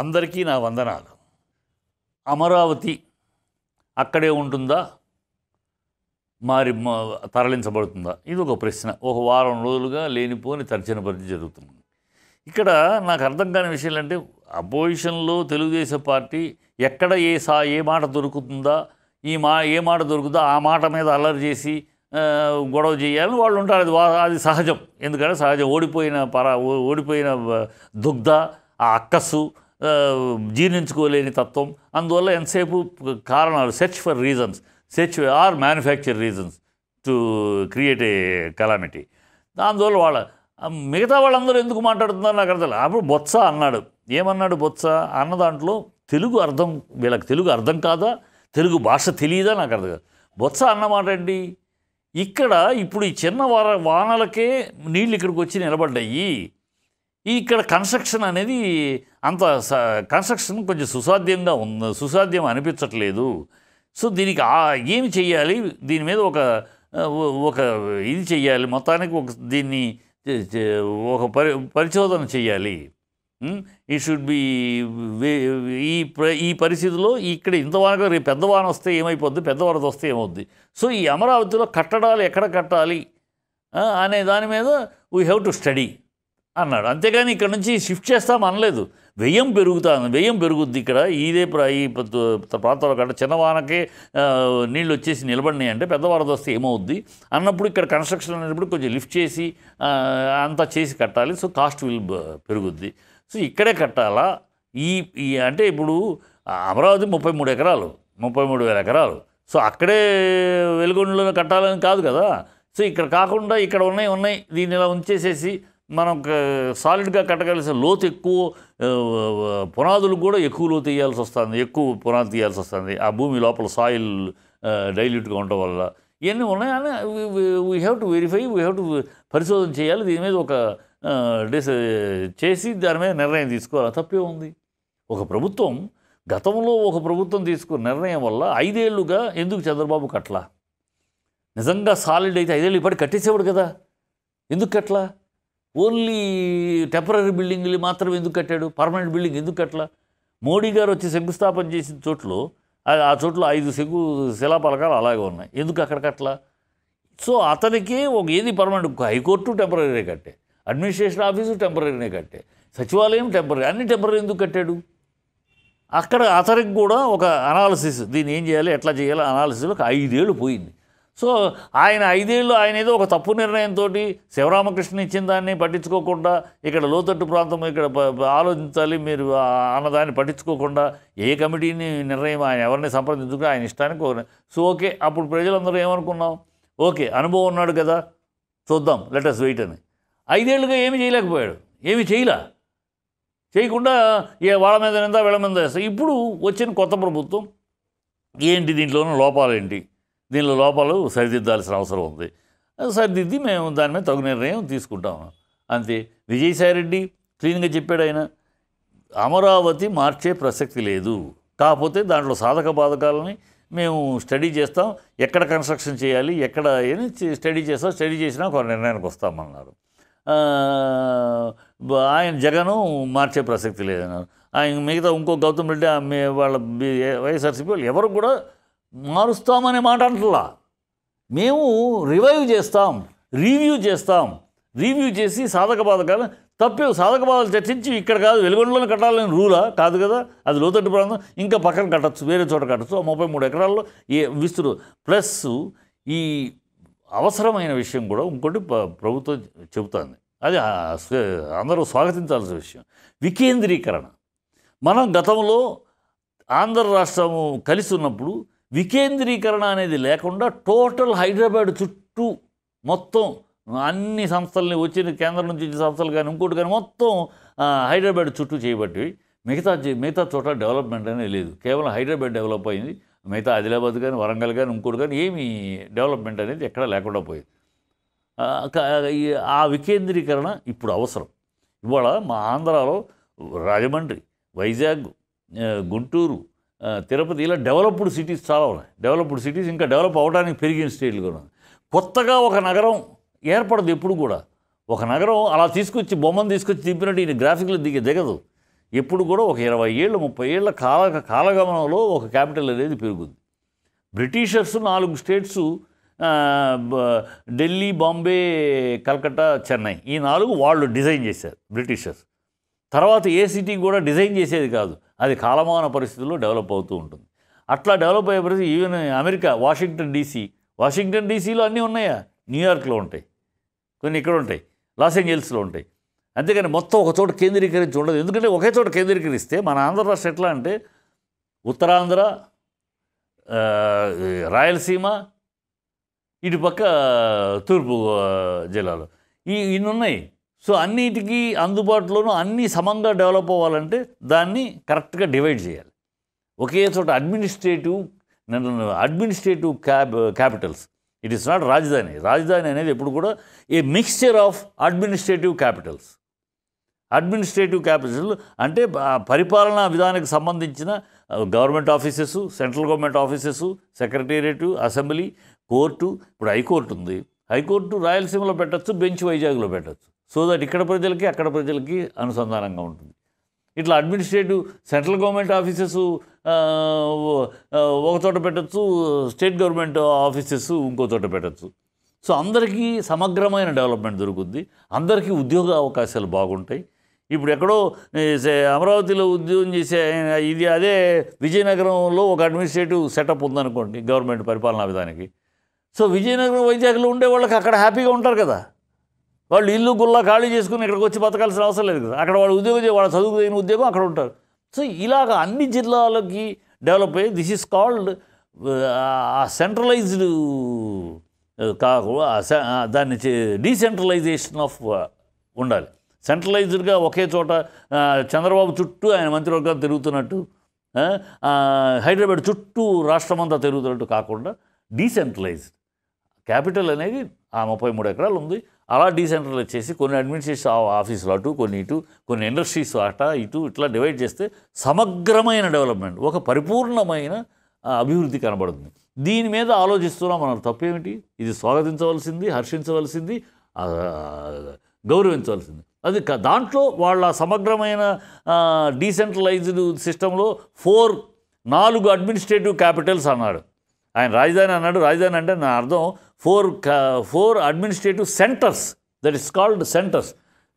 అందరికీ నా వందనాలు అమరావతి అక్కడే ఉంటుందా మరి తరలించబడుతుందా ఇది ఒక ప్రశ్న ఒక వారం రోజులుగా లేనిపోని తర్జన పరిధి జరుగుతుంది ఇక్కడ నాకు అర్థం కాని విషయాలు అంటే అపోజిషన్లో తెలుగుదేశం పార్టీ ఎక్కడ ఏ సా ఏ మాట దొరుకుతుందా ఈ మా ఏ మాట దొరుకుతుందో ఆ మాట మీద అల్లరి చేసి గొడవ చేయాలని వాళ్ళు ఉంటారు అది అది సహజం ఎందుకంటే సహజం ఓడిపోయిన పరా ఓడిపోయిన దుగ్ధ ఆ అక్కసు జీర్ణించుకోలేని తత్వం అందువల్ల ఎంతసేపు కారణాలు search for reasons search or manufacture reasons to create a calamity అందువల్ల వాళ్ళ మిగతా వాళ్ళందరూ ఎందుకు మాట్లాడుతున్నారు నాకు అర్థం అప్పుడు బొత్స అన్నాడు ఏమన్నాడు బొత్స అన్న దాంట్లో తెలుగు అర్థం వీళ్ళకి తెలుగు అర్థం కాదా తెలుగు భాష తెలియదా నాకు అర్థం కాదు బొత్స అన్నమాట అండి ఇక్కడ ఇప్పుడు ఈ చిన్న వార వానలకే నీళ్ళు ఇక్కడికి వచ్చి నిలబడ్డాయి ఇక్కడ కన్స్ట్రక్షన్ అనేది అంత కన్స్ట్రక్షన్ కొంచెం సుసాధ్యంగా ఉంది సుసాధ్యం అనిపించట్లేదు సో దీనికి ఏమి చేయాలి దీని మీద ఒక ఒక ఇది చేయాలి మొత్తానికి ఒక దీన్ని ఒక పరి పరిశోధన చేయాలి ఈ షుడ్ బి ఈ ఈ పరిస్థితిలో ఇక్కడ ఇంత వాన పెద్ద వాన వస్తే ఏమైపోద్ది పెద్ద వరద వస్తే ఏమవుద్ది సో ఈ అమరావతిలో కట్టడాలు ఎక్కడ కట్టాలి అనే దాని మీద వీ హ్యావ్ టు స్టడీ అన్నాడు అంతేగాని ఇక్కడ నుంచి షిఫ్ట్ చేస్తాం అనలేదు వ్యయం పెరుగుతా వ్యయం పెరుగుద్ది ఇక్కడ ఇదే ఈ ప్రాంతంలో కంటే చిన్నవానకే నీళ్ళు వచ్చేసి నిలబడినాయి అంటే వరద వస్తే ఏమవుద్ది అన్నప్పుడు ఇక్కడ కన్స్ట్రక్షన్ అనేటప్పుడు కొంచెం లిఫ్ట్ చేసి అంతా చేసి కట్టాలి సో కాస్ట్ విల్ పెరుగుద్ది సో ఇక్కడే కట్టాలా ఈ అంటే ఇప్పుడు అమరావతి ముప్పై మూడు ఎకరాలు ముప్పై మూడు వేల ఎకరాలు సో అక్కడే వెలుగొండలో కట్టాలని కాదు కదా సో ఇక్కడ కాకుండా ఇక్కడ ఉన్నాయి ఉన్నాయి దీన్ని ఇలా ఉంచేసేసి మనం సాలిడ్గా కట్టగలిసిన లోతు ఎక్కువ పునాదులు కూడా ఎక్కువ లోతు వేయాల్సి వస్తుంది ఎక్కువ పునాది తీయాల్సి వస్తుంది ఆ భూమి లోపల సాయిల్ డైల్యూట్గా ఉండటం వల్ల ఇవన్నీ ఉన్నాయని we have to verify we have to పరిశోధన చేయాలి దీని మీద ఒక డిస్ చేసి దాని మీద నిర్ణయం తీసుకోవాలి తప్పే ఉంది ఒక ప్రభుత్వం గతంలో ఒక ప్రభుత్వం తీసుకున్న నిర్ణయం వల్ల ఐదేళ్లుగా ఎందుకు చంద్రబాబు కట్లా నిజంగా సాలిడ్ అయితే ఐదేళ్ళు ఇప్పటికి కట్టేసేవాడు కదా ఎందుకు కట్లా ఓన్లీ టెంపరీ బిల్డింగ్లు మాత్రం ఎందుకు కట్టాడు పర్మనెంట్ బిల్డింగ్ ఎందుకు కట్టలా మోడీ గారు వచ్చి శంకుస్థాపన చేసిన చోట్లో ఆ చోట్ల ఐదు శంకు శిలాపలకాలు అలాగే ఉన్నాయి ఎందుకు అక్కడ కట్టలా సో అతనికి ఒక ఏది పర్మనెంట్ హైకోర్టు టెంపరీనే కట్టే అడ్మినిస్ట్రేషన్ ఆఫీసు టెంపరీనే కట్టే సచివాలయం టెంపరీ అన్ని టెంపరీ ఎందుకు కట్టాడు అక్కడ అతనికి కూడా ఒక అనాలసిస్ దీన్ని ఏం చేయాలి ఎట్లా చేయాలి అనాలసిస్లో ఒక ఐదేళ్ళు పోయింది సో ఆయన ఐదేళ్ళు ఆయన ఏదో ఒక తప్పు నిర్ణయంతో శివరామకృష్ణ ఇచ్చిన దాన్ని పట్టించుకోకుండా ఇక్కడ లోతట్టు ప్రాంతం ఇక్కడ ఆలోచించాలి మీరు అన్నదాన్ని పట్టించుకోకుండా ఏ కమిటీని నిర్ణయం ఆయన ఎవరిని సంప్రదించుకుని ఆయన ఇష్టానికి కోరిన సో ఓకే అప్పుడు ప్రజలందరూ ఏమనుకున్నాం ఓకే అనుభవం ఉన్నాడు కదా చూద్దాం లెటర్స్ వెయిట్ అని ఐదేళ్లుగా ఏమి చేయలేకపోయాడు ఏమి చేయలా చేయకుండా ఏ వాళ్ళ మీద నిందా వీళ్ళ మీద ఇప్పుడు వచ్చిన కొత్త ప్రభుత్వం ఏంటి దీంట్లోనూ లోపాలేంటి దీనిలో లోపాలు సరిదిద్దాల్సిన అవసరం ఉంది సరిదిద్ది మేము దాని మీద తగు నిర్ణయం తీసుకుంటాం అంతే విజయసాయిరెడ్డి క్లీన్గా చెప్పాడు ఆయన అమరావతి మార్చే ప్రసక్తి లేదు కాకపోతే దాంట్లో సాధక బాధకాలని మేము స్టడీ చేస్తాం ఎక్కడ కన్స్ట్రక్షన్ చేయాలి ఎక్కడ అని స్టడీ చేస్తాం స్టడీ చేసినా ఒక నిర్ణయానికి వస్తామన్నారు ఆయన జగను మార్చే ప్రసక్తి లేదన్నారు ఆయన మిగతా ఇంకో గౌతమ్ రెడ్డి వాళ్ళ వైఎస్ఆర్సీపీ వాళ్ళు ఎవరు కూడా మారుస్తామనే మాట అంటలా మేము రివైవ్ చేస్తాం రివ్యూ చేస్తాం రివ్యూ చేసి సాధక బాధకాలు తప్పే సాధక బాధలు చర్చించి ఇక్కడ కాదు వెలుగొండలో కట్టాలని రూలా కాదు కదా అది లోతట్టు ప్రాంతం ఇంకా పక్కన కట్టచ్చు వేరే చోట కట్టచ్చు ముప్పై మూడు ఎకరాల్లో ఏ విస్తురు ప్లస్ ఈ అవసరమైన విషయం కూడా ఇంకోటి ప్రభుత్వం చెబుతుంది అది అందరూ స్వాగతించాల్సిన విషయం వికేంద్రీకరణ మనం గతంలో ఆంధ్ర రాష్ట్రము కలిసి ఉన్నప్పుడు వికేంద్రీకరణ అనేది లేకుండా టోటల్ హైదరాబాద్ చుట్టూ మొత్తం అన్ని సంస్థల్ని వచ్చిన కేంద్రం నుంచి వచ్చిన సంస్థలు కానీ ఇంకోటి కానీ మొత్తం హైదరాబాద్ చుట్టూ చేయబట్టి మిగతా మిగతా చోట డెవలప్మెంట్ అనేది లేదు కేవలం హైదరాబాద్ డెవలప్ అయింది మిగతా ఆదిలాబాద్ కానీ వరంగల్ కానీ ఇంకోటి కానీ ఏమీ డెవలప్మెంట్ అనేది ఎక్కడ లేకుండా పోయింది ఆ వికేంద్రీకరణ ఇప్పుడు అవసరం ఇవాళ మా ఆంధ్రాలో రాజమండ్రి వైజాగ్ గుంటూరు తిరుపతి ఇలా డెవలప్డ్ సిటీస్ చాలా ఉన్నాయి డెవలప్డ్ సిటీస్ ఇంకా డెవలప్ అవడానికి పెరిగిన స్టేట్లు కూడా కొత్తగా ఒక నగరం ఏర్పడదు ఎప్పుడు కూడా ఒక నగరం అలా తీసుకొచ్చి బొమ్మను తీసుకొచ్చి దింపినట్టు ఈయన గ్రాఫిక్లు దిగే దిగదు ఎప్పుడు కూడా ఒక ఇరవై ఏళ్ళు ముప్పై ఏళ్ళ కాల కాలగమనంలో ఒక క్యాపిటల్ అనేది పెరుగుద్ది బ్రిటిషర్స్ నాలుగు స్టేట్స్ ఢిల్లీ బాంబే కల్కట్టా చెన్నై ఈ నాలుగు వాళ్ళు డిజైన్ చేశారు బ్రిటిషర్స్ తర్వాత ఏ సిటీ కూడా డిజైన్ చేసేది కాదు అది కాలమాన పరిస్థితుల్లో డెవలప్ అవుతూ ఉంటుంది అట్లా డెవలప్ అయ్యే పరిస్థితి even America Washington DC Washington డీసీలో అన్నీ ఉన్నాయా న్యూయార్క్లో ఉంటాయి కొన్ని ఇక్కడ ఉంటాయి లాస్ ఏంజల్స్లో ఉంటాయి అంతేకాని మొత్తం ఒక చోట కేంద్రీకరించి ఉండదు ఎందుకంటే ఒకే చోట కేంద్రీకరిస్తే మన ఆంధ్ర రాష్ట్రం ఎట్లా అంటే ఉత్తరాంధ్ర రాయలసీమ ఇటు పక్క తూర్పు జిల్లాలో ఈ ఇన్ని ఉన్నాయి సో అన్నిటికీ అందుబాటులోనూ అన్నీ సమంగా డెవలప్ అవ్వాలంటే దాన్ని కరెక్ట్గా డివైడ్ చేయాలి ఒకే చోట administrative administrative cab capitals it is not రాజధాని రాజధాని అనేది ఎప్పుడు కూడా a mixture of administrative capitals administrative capital అంటే పరిపాలనా విధానానికి సంబంధించిన government offices central government offices secretariat assembly court ఇప్పుడు హైకోర్టు ఉంది హైకోర్టు రాయలసీమలో పెట్టచ్చు బెంచ్ వైజాగ్లో పెట్టచ్చు సో దట్ ఇక్కడ ప్రజలకి అక్కడ ప్రజలకి అనుసంధానంగా ఉంటుంది ఇట్లా అడ్మినిస్ట్రేటివ్ సెంట్రల్ గవర్నమెంట్ ఆఫీసెస్ ఒక చోట పెట్టచ్చు స్టేట్ గవర్నమెంట్ ఆఫీసెస్ ఇంకో చోట పెట్టచ్చు సో అందరికీ సమగ్రమైన డెవలప్మెంట్ దొరుకుద్ది అందరికీ ఉద్యోగ అవకాశాలు బాగుంటాయి ఇప్పుడు ఎక్కడో అమరావతిలో ఉద్యోగం చేసే ఇది అదే విజయనగరంలో ఒక అడ్మినిస్ట్రేటివ్ సెటప్ ఉందనుకోండి గవర్నమెంట్ పరిపాలనా విధానికి సో విజయనగరం వైజాగ్లో ఉండే వాళ్ళకి అక్కడ హ్యాపీగా ఉంటారు కదా వాళ్ళు ఇల్లు గుల్లా ఖాళీ చేసుకుని ఇక్కడికి వచ్చి బతకాల్సిన అవసరం లేదు కదా అక్కడ వాళ్ళు ఉద్యోగం వాళ్ళ చదువుకు తగిన ఉద్యోగం అక్కడ ఉంటారు సో ఇలాగ అన్ని జిల్లాలకి డెవలప్ అయ్యి దిస్ ఈస్ కాల్డ్ ఆ సెంట్రలైజ్డ్ కాకుండా దాన్ని డీసెంట్రలైజేషన్ ఆఫ్ ఉండాలి సెంట్రలైజ్డ్గా ఒకే చోట చంద్రబాబు చుట్టూ ఆయన మంత్రివర్గాలు తిరుగుతున్నట్టు హైదరాబాద్ చుట్టూ రాష్ట్రమంతా తిరుగుతున్నట్టు కాకుండా డీసెంట్రలైజ్డ్ క్యాపిటల్ అనేది ఆ ముప్పై మూడు ఎకరాలు ఉంది అలా డీసెంట్రలైజ్ చేసి కొన్ని అడ్మినిస్ట్రేషన్ ఆఫీసులు అటు కొన్ని ఇటు కొన్ని ఇండస్ట్రీస్ అట ఇటు ఇట్లా డివైడ్ చేస్తే సమగ్రమైన డెవలప్మెంట్ ఒక పరిపూర్ణమైన అభివృద్ధి కనబడుతుంది దీని మీద ఆలోచిస్తున్నాం మనం తప్పేమిటి ఇది స్వాగతించవలసింది హర్షించవలసింది గౌరవించవలసింది అది దాంట్లో వాళ్ళ సమగ్రమైన డీసెంట్రలైజ్డ్ సిస్టంలో ఫోర్ నాలుగు అడ్మినిస్ట్రేటివ్ క్యాపిటల్స్ అన్నాడు ఆయన రాజధాని అన్నాడు రాజధాని అంటే నా అర్థం four four administrative centres that is called centres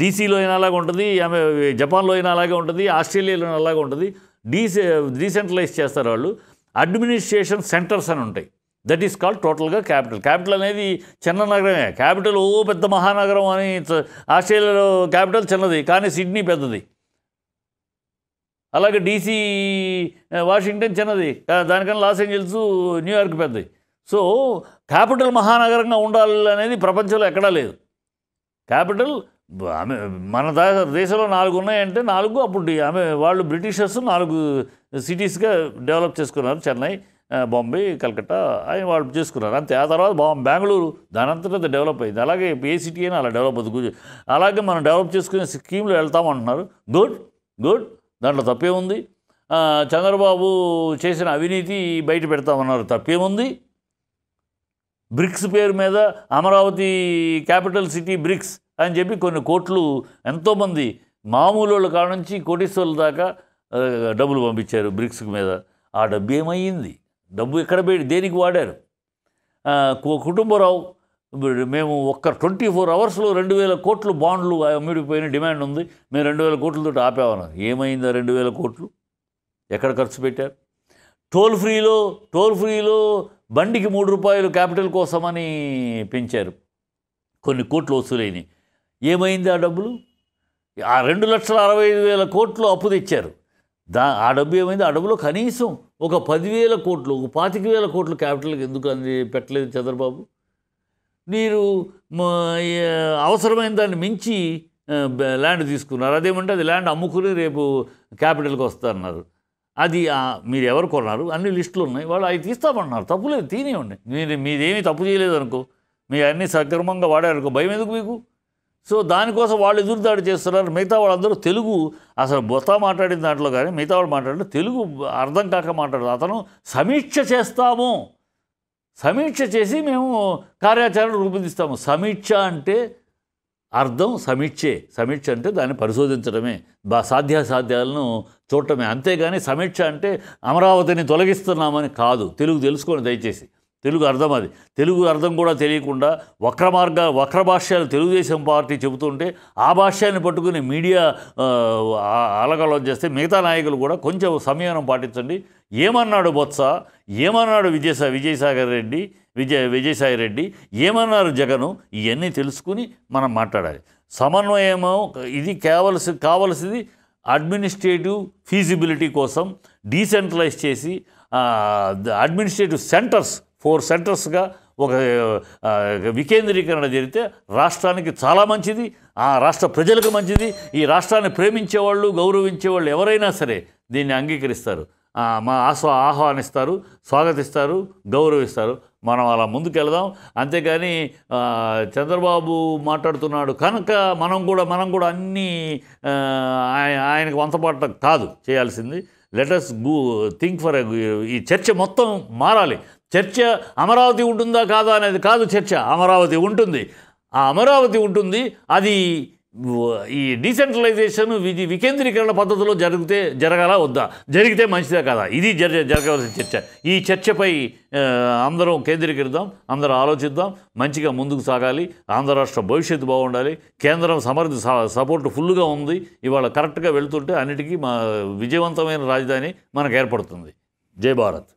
డీసీలో అయినా అలాగే ఉంటుంది ఆమె జపాన్లో అయినా అలాగే ఉంటుంది ఆస్ట్రేలియాలో అలాగే ఉంటుంది డీసీ డీసెంట్రలైజ్ చేస్తారు వాళ్ళు అడ్మినిస్ట్రేషన్ సెంటర్స్ అని ఉంటాయి దట్ ఈస్ కాల్డ్ టోటల్గా క్యాపిటల్ క్యాపిటల్ అనేది చిన్న నగరమే క్యాపిటల్ ఓ పెద్ద మహానగరం అని ఆస్ట్రేలియాలో క్యాపిటల్ చిన్నది కానీ సిడ్నీ పెద్దది అలాగే డీసీ వాషింగ్టన్ చిన్నది దానికన్నా లాస్ ఏంజల్స్ న్యూయార్క్ పెద్దది సో క్యాపిటల్ మహానగరంగా ఉండాలి అనేది ప్రపంచంలో ఎక్కడా లేదు క్యాపిటల్ ఆమె మన దేశంలో నాలుగు ఉన్నాయంటే నాలుగు అప్పుడు ఆమె వాళ్ళు బ్రిటిషర్స్ నాలుగు సిటీస్గా డెవలప్ చేసుకున్నారు చెన్నై బాంబే కలకత్తా అని వాళ్ళు చేసుకున్నారు అంతే ఆ తర్వాత బెంగళూరు దాని అంతటా డెవలప్ అయింది అలాగే ఏ సిటీ అయినా అలా డెవలప్ అవుతుంది అలాగే మనం డెవలప్ చేసుకునే స్కీమ్లో వెళ్తామంటున్నారు గుడ్ గుడ్ దాంట్లో తప్పేముంది చంద్రబాబు చేసిన అవినీతి బయట పెడతామన్నారు తప్పేముంది బ్రిక్స్ పేరు మీద అమరావతి క్యాపిటల్ సిటీ బ్రిక్స్ అని చెప్పి కొన్ని కోట్లు ఎంతోమంది మామూలు వాళ్ళ కాడ నుంచి కోటీశ్వరుల దాకా డబ్బులు పంపించారు బ్రిక్స్ మీద ఆ డబ్బు ఏమయ్యింది డబ్బు ఎక్కడ పెట్టి దేనికి వాడారు కుటుంబరావు మేము ఒక్క ట్వంటీ ఫోర్ అవర్స్లో రెండు వేల కోట్లు బాండ్లు అమ్మిడిపోయిన డిమాండ్ ఉంది మేము రెండు వేల కోట్లతో ఆపామన్నారు ఏమైందా రెండు వేల కోట్లు ఎక్కడ ఖర్చు పెట్టారు టోల్ ఫ్రీలో టోల్ ఫ్రీలో బండికి మూడు రూపాయలు క్యాపిటల్ కోసమని పెంచారు కొన్ని కోట్లు వసూలైనవి ఏమైంది ఆ డబ్బులు ఆ రెండు లక్షల అరవై ఐదు వేల కోట్లు అప్పు తెచ్చారు దా ఆ డబ్బు ఏమైంది ఆ డబ్బులో కనీసం ఒక పదివేల కోట్లు ఒక పాతిక వేల కోట్లు క్యాపిటల్కి ఎందుకు అంది పెట్టలేదు చంద్రబాబు మీరు అవసరమైన దాన్ని మించి ల్యాండ్ తీసుకున్నారు అదేమంటే అది ల్యాండ్ అమ్ముకుని రేపు క్యాపిటల్కి వస్తారన్నారు అది మీరు ఎవరు కొన్నారు అన్ని లిస్టులు ఉన్నాయి వాళ్ళు అవి తీస్తామన్నారు తప్పులేదు తీనివ్వండి మీరు మీదేమీ తప్పు చేయలేదు అనుకో మీ అన్ని సక్రమంగా వాడారనుకో భయం ఎందుకు మీకు సో దానికోసం వాళ్ళు ఎదురుదాడి చేస్తున్నారు మిగతా వాళ్ళందరూ తెలుగు అసలు బొత్త మాట్లాడిన దాంట్లో కానీ మిగతా వాళ్ళు మాట్లాడిన తెలుగు అర్థం కాక మాట్లాడదు అతను సమీక్ష చేస్తాము సమీక్ష చేసి మేము కార్యాచరణ రూపొందిస్తాము సమీక్ష అంటే అర్థం సమీక్షే సమీక్ష అంటే దాన్ని పరిశోధించడమే బా సాధ్యాసాధ్యాలను చూడటమే అంతేగాని సమీక్ష అంటే అమరావతిని తొలగిస్తున్నామని కాదు తెలుగు తెలుసుకొని దయచేసి తెలుగు అర్థం అది తెలుగు అర్థం కూడా తెలియకుండా వక్ర మార్గ వక్ర భాష్యాలు తెలుగుదేశం పార్టీ చెబుతుంటే ఆ భాష్యాన్ని పట్టుకుని మీడియా అలగలం చేస్తే మిగతా నాయకులు కూడా కొంచెం సంయమనం పాటించండి ఏమన్నాడు బొత్స ఏమన్నాడు విజయసా విజయసాగర్ రెడ్డి విజయ విజయసాయి రెడ్డి ఏమన్నారు జగను ఇవన్నీ తెలుసుకుని మనం మాట్లాడాలి సమన్వయము ఇది కావలసి కావలసింది అడ్మినిస్ట్రేటివ్ ఫీజిబిలిటీ కోసం డీసెంట్రలైజ్ చేసి అడ్మినిస్ట్రేటివ్ సెంటర్స్ ఫోర్ సెంటర్స్గా ఒక వికేంద్రీకరణ జరిగితే రాష్ట్రానికి చాలా మంచిది ఆ రాష్ట్ర ప్రజలకు మంచిది ఈ రాష్ట్రాన్ని ప్రేమించేవాళ్ళు గౌరవించేవాళ్ళు ఎవరైనా సరే దీన్ని అంగీకరిస్తారు మా ఆశ ఆహ్వానిస్తారు స్వాగతిస్తారు గౌరవిస్తారు మనం అలా ముందుకెళదాం అంతేకాని చంద్రబాబు మాట్లాడుతున్నాడు కనుక మనం కూడా మనం కూడా అన్నీ ఆయనకు వంతపడటం కాదు చేయాల్సింది లెటర్స్ గూ థింక్ ఫర్ ఈ చర్చ మొత్తం మారాలి చర్చ అమరావతి ఉంటుందా కాదా అనేది కాదు చర్చ అమరావతి ఉంటుంది ఆ అమరావతి ఉంటుంది అది ఈ డీసెంట్రలైజేషన్ విధి వికేంద్రీకరణ పద్ధతిలో జరిగితే జరగాలా వద్దా జరిగితే మంచిదే కదా ఇది జర జరగవలసిన చర్చ ఈ చర్చపై అందరం కేంద్రీకరిద్దాం అందరం ఆలోచిద్దాం మంచిగా ముందుకు సాగాలి ఆంధ్ర రాష్ట్ర భవిష్యత్తు బాగుండాలి కేంద్రం సమర్థ సపోర్ట్ ఫుల్గా ఉంది ఇవాళ కరెక్ట్గా వెళ్తుంటే అన్నిటికీ మా విజయవంతమైన రాజధాని మనకు ఏర్పడుతుంది జై భారత్